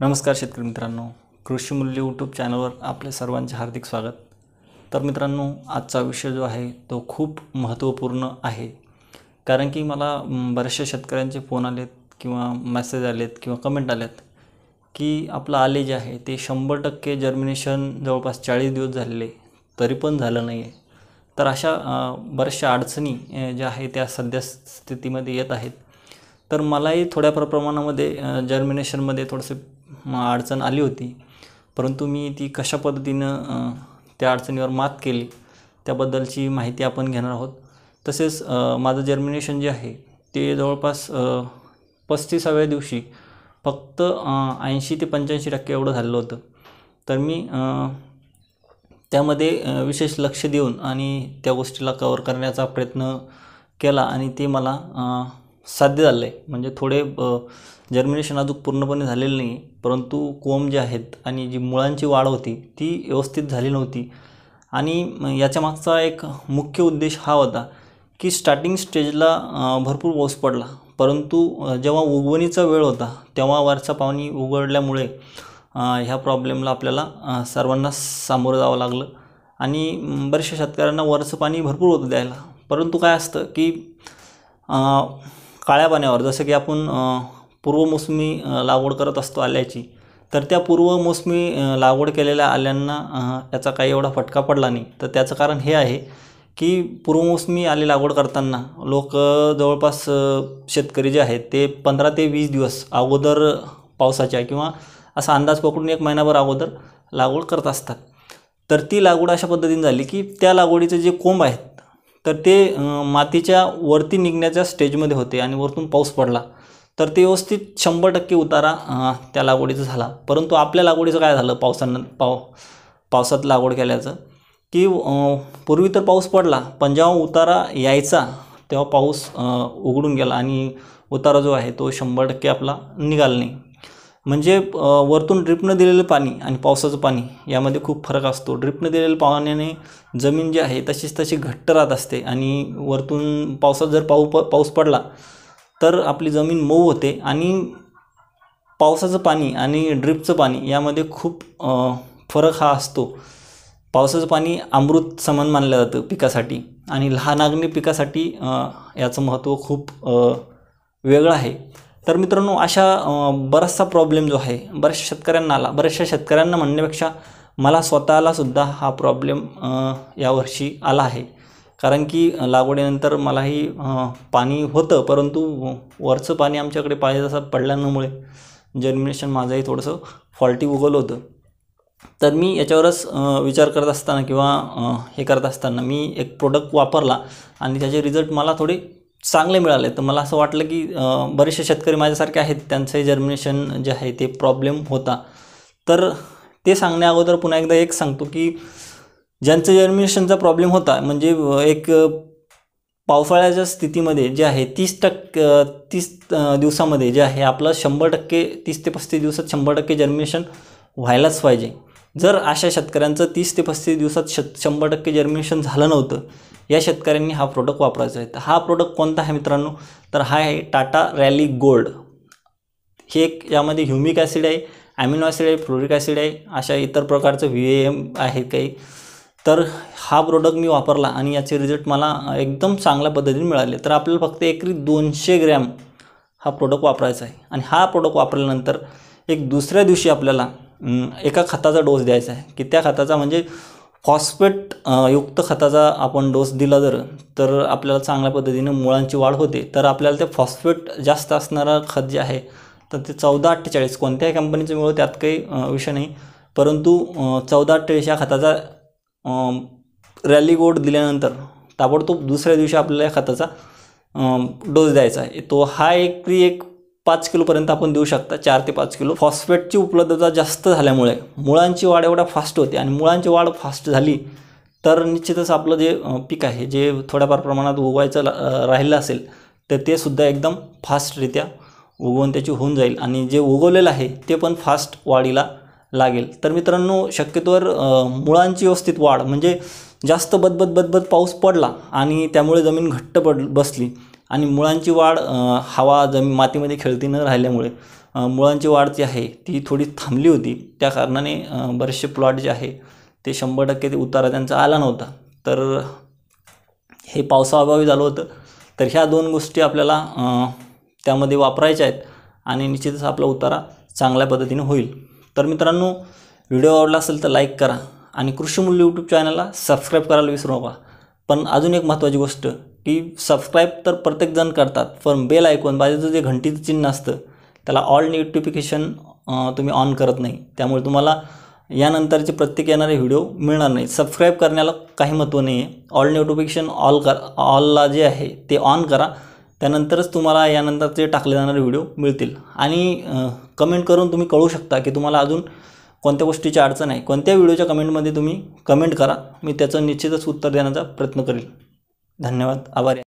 नमस्कार शेतकरी मित्रांनो कृषी मूल्य यूट्यूब चॅनलवर आपले सर्वांचे हार्दिक स्वागत तर मित्रांनो आजचा विषय जो आहे तो खूप महत्त्वपूर्ण आहे कारण की मला बऱ्याचशा शेतकऱ्यांचे फोन आलेत किंवा मेसेज आलेत किंवा कमेंट आलेत की आपलं आले जे आहे ते शंभर टक्के जर्मिनेशन जवळपास चाळीस दिवस झालेले तरी पण झालं नाही आहे तर अशा बऱ्याचशा अडचणी ज्या आहे त्या सध्या स्थितीमध्ये येत आहेत तर मलाही थोड्याफार प्रमाणामध्ये जर्मिनेशनमध्ये थोडंसं अडचण आली होती परंतु मी ती कशा पद्धतीनं त्या अडचणीवर मात केली त्याबद्दलची माहिती आपण घेणार आहोत तसेच माझं जर्मिनेशन जे आहे ते जवळपास पस्तीसाव्या दिवशी फक्त ऐंशी ते पंच्याऐंशी टक्के एवढं झालेलं होतं तर मी त्यामध्ये विशेष लक्ष देऊन आणि त्या गोष्टीला कवर करण्याचा प्रयत्न केला आणि ते मला साध्य झालं आहे म्हणजे थोडे जर्मिनेशन अजून पूर्णपणे झालेलं नाही परंतु कोंब जे आहेत आणि जी मुळांची वाढ होती ती व्यवस्थित झाली नव्हती आणि याच्या मागचा एक मुख्य उद्देश हा होता की स्टार्टिंग स्टेजला भरपूर पाऊस पडला परंतु जेव्हा उगवणीचा वेळ होता तेव्हा वरचा पाणी उघडल्यामुळे ह्या प्रॉब्लेमला आपल्याला सर्वांना सामोरं जावं लागलं आणि बऱ्याचशा शेतकऱ्यांना वरचं पाणी भरपूर होतं द्यायला परंतु काय असतं की काळ्या पाण्यावर जसं की आपण पूर्वमोसमी लागवड करत असतो आल्याची तर त्या पूर्वमोसमी लागवड केलेल्या आल्यांना याचा काही एवढा फटका पडला नाही तर त्याचं कारण हे आहे की पूर्वमोसमी आले लागवड करताना लोक जवळपास शेतकरी जे आहेत ते पंधरा ते वीस दिवस अगोदर पावसाच्या किंवा असा अंदाज पकडून एक महिनाभर अगोदर लागवड करत असतात तर ती लागवड अशा पद्धतीने झाली की त्या लागवडीचे जे कोंब आहेत तर ते मातीच्या वरती निघण्याच्या स्टेजमध्ये होते आणि वरतून पाऊस पडला तर ते व्यवस्थित शंभर टक्के उतारा त्या लागवडीचा झाला परंतु आपल्या लागवडीचं काय झालं पावसानं पाव पावसात लागवड केल्याचं की पूर्वी तर पाऊस पडला पण जेव्हा उतारा यायचा तेव्हा पाऊस उघडून गेला आणि उतारा जो आहे तो शंभर टक्के आपला निघाला नाही म्हणजे वरतून ड्रिपनं दिलेलं पाणी आणि पावसाचं पाणी यामध्ये खूप फरक असतो ड्रिपनं दिलेल्या पाण्याने जमीन जी आहे तशीच तशी घट्ट राहत असते आणि वरतून पावसात जर पाऊ प पाऊस पडला तर आपली जमीन मऊ होते आणि पावसाचं पाणी आणि ड्रिपचं पाणी यामध्ये खूप फरक हा असतो पावसाचं पाणी अमृत समान मानलं जातं पिकासाठी आणि लहान अग्नी पिकासाठी याचं महत्त्व खूप वेगळं आहे तर मित्रांनो अशा बराचसा प्रॉब्लेम जो आहे बऱ्याचशा शेतकऱ्यांना आला बऱ्याचशा शेतकऱ्यांना म्हणण्यापेक्षा मला स्वतःलासुद्धा हा प्रॉब्लेम यावर्षी आला आहे कारण की लागवडीनंतर मलाही पाणी होतं परंतु वरचं पाणी आमच्याकडे पाहिजे तसं पडल्यामुळे जर्मिनेशन माझंही थोडंसं फॉल्टी उगवलं होतं तर मी याच्यावरच विचार करत असताना किंवा हे करत असताना मी एक प्रोडक्ट वापरला आणि त्याचे रिझल्ट मला थोडे चांगले मिळाले तर मला असं वाटलं की बरेचसे शेतकरी माझ्यासारखे आहेत त्यांचं जर्मिनेशन जे आहे ते प्रॉब्लेम होता तर ते सांगण्या अगोदर पुन्हा एकदा एक सांगतो की ज्यांचं जर्मिनेशनचा प्रॉब्लेम होता म्हणजे एक पावसाळ्याच्या स्थितीमध्ये जे आहे तीस टक्के तीस दिवसामध्ये जे आहे आपलं शंभर टक्के तीस ते पस्तीस दिवसात शंभर टक्के जर्मिनेशन व्हायलाच पाहिजे जर अशा शेतकऱ्यांचं तीस ते पस्तीस दिवसात श शंभर टक्के जर्मिनेशन झालं नव्हतं या शेतकऱ्यांनी हा प्रोडक्ट वापरायचा आहे तर हा प्रोडक्ट कोणता आहे मित्रांनो तर हा आहे टाटा रॅली गोल्ड हे एक यामध्ये ह्युमिक ॲसिड आहे ॲमिनो ॲसिड आहे फ्लोरिक ॲसिड आहे अशा इतर प्रकारचं व्ही एम आहे काही तर हा प्रोडक्ट मी वापरला आणि याचे रिझल्ट मला एकदम चांगल्या पद्धतीने मिळाले तर आपल्याला फक्त एकरी दोनशे ग्रॅम हा प्रोडक्ट वापरायचा आहे आणि हा प्रोडक्ट वापरल्यानंतर एक दुसऱ्या दिवशी आपल्याला एका खताचा डोस द्यायचा आहे की त्या खताचा म्हणजे फॉस्फेट युक्त खताचा आपण डोस दिला जर तर आपल्याला चांगल्या पद्धतीने मुळांची वाढ होते तर आपल्याला ते फॉस्फेट जास्त असणारा खत जे आहे तर ते चौदा अठ्ठेचाळीस कोणत्याही कंपनीचं मिळू त्यात काही विषय नाही परंतु चौदा अठ्ठेचाळीस या खताचा रॅली गोड दिल्यानंतर ताबडतोब दुसऱ्या दिवशी आपल्याला या खताचा डोस द्यायचा आहे तो हा एक ती एक पाच किलोपर्यंत आपण देऊ शकता चार ते पाच किलो फॉस्फेटची उपलब्धता जास्त झाल्यामुळे मुळांची वाढ एवढ्या फास्ट होते आणि मुळांची वाढ फास्ट झाली तर निश्चितच आपलं जे पीक आहे जे थोड्याफार प्रमाणात उगवायचं राहिलं असेल तर ते सुद्धा एकदम फास्टरित्या उगवून त्याची होऊन जाईल आणि जे उगवलेलं आहे ते पण फास्ट वाढीला लागेल तर मित्रांनो शक्यतोवर मुळांची व्यवस्थित वाढ म्हणजे जास्त बदबद बदबद पाऊस पडला आणि त्यामुळे जमीन घट्ट पड बसली आणि मुळांची वाढ हवा जमी मातीमध्ये खेळती न राहिल्यामुळे मुळांची वाढ जी आहे ती थोडी थांबली होती त्या कारणाने बरेचसे प्लॉट जे आहे ते शंभर टक्के ते उतारा त्यांचा आला नव्हता तर हे पावसाअभावी झालं होतं तर ह्या दोन गोष्टी आपल्याला त्यामध्ये वापरायच्या आहेत आणि निश्चितच आपला उतारा चांगल्या पद्धतीने होईल तर मित्रांनो व्हिडिओ आवडला असेल तर लाईक करा आणि कृषीमूल्य यूट्यूब चॅनलला सबस्क्राईब करायला विसरू नका पण अजून एक महत्त्वाची गोष्ट की सबस्क्राईब तर प्रत्येकजण करतात पण बेल ऐकून बाजूचं जे घंटीचं चिन्ह असतं त्याला ऑल नोटिफिकेशन तुम्ही ऑन करत नाही त्यामुळे तुम्हाला यानंतरचे प्रत्येक येणारे व्हिडिओ मिळणार नाही सबस्क्राईब करण्याला काही महत्त्व नाही आहे ऑल नोटिफिकेशन ऑल कर ऑलला जे आहे ते ऑन करा त्यानंतरच तुम्हाला यानंतरचे टाकले जाणारे व्हिडिओ मिळतील आणि कमेंट करून तुम्ही कळू शकता की तुम्हाला अजून कोणत्या गोष्टीची अडचण आहे कोणत्या व्हिडिओच्या कमेंटमध्ये तुम्ही कमेंट करा मी त्याचं निश्चितच उत्तर देण्याचा प्रयत्न करेल धन्यवाद आभारी